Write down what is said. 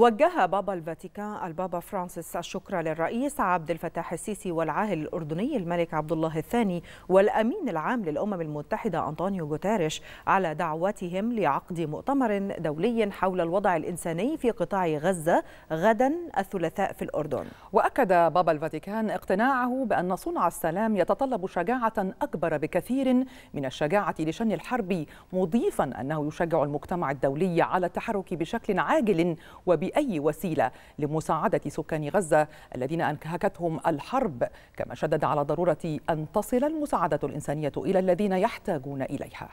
وجه بابا الفاتيكان البابا فرانسيس الشكر للرئيس عبد الفتاح السيسي والعاهل الأردني الملك عبد الله الثاني والأمين العام للأمم المتحدة أنطونيو غوتاريش على دعوتهم لعقد مؤتمر دولي حول الوضع الإنساني في قطاع غزة غدا الثلاثاء في الأردن وأكد بابا الفاتيكان اقتناعه بأن صنع السلام يتطلب شجاعة أكبر بكثير من الشجاعة لشن الحرب مضيفا أنه يشجع المجتمع الدولي على التحرك بشكل عاجل وب بأي وسيلة لمساعدة سكان غزة الذين أنهكتهم الحرب كما شدد على ضرورة أن تصل المساعدة الإنسانية إلى الذين يحتاجون إليها